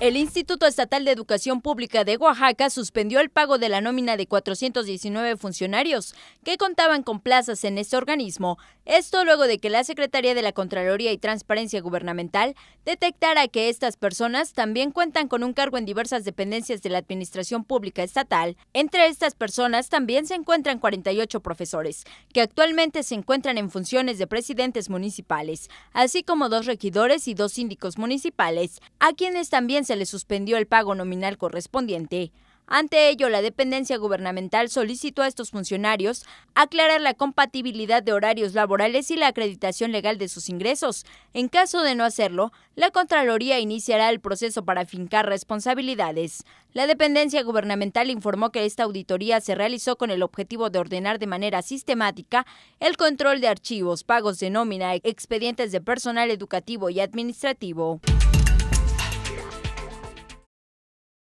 El Instituto Estatal de Educación Pública de Oaxaca suspendió el pago de la nómina de 419 funcionarios que contaban con plazas en este organismo. Esto luego de que la Secretaría de la Contraloría y Transparencia Gubernamental detectara que estas personas también cuentan con un cargo en diversas dependencias de la Administración Pública Estatal. Entre estas personas también se encuentran 48 profesores, que actualmente se encuentran en funciones de presidentes municipales, así como dos regidores y dos síndicos municipales, a quienes también se se le suspendió el pago nominal correspondiente. Ante ello, la dependencia gubernamental solicitó a estos funcionarios aclarar la compatibilidad de horarios laborales y la acreditación legal de sus ingresos. En caso de no hacerlo, la Contraloría iniciará el proceso para fincar responsabilidades. La dependencia gubernamental informó que esta auditoría se realizó con el objetivo de ordenar de manera sistemática el control de archivos, pagos de nómina, expedientes de personal educativo y administrativo.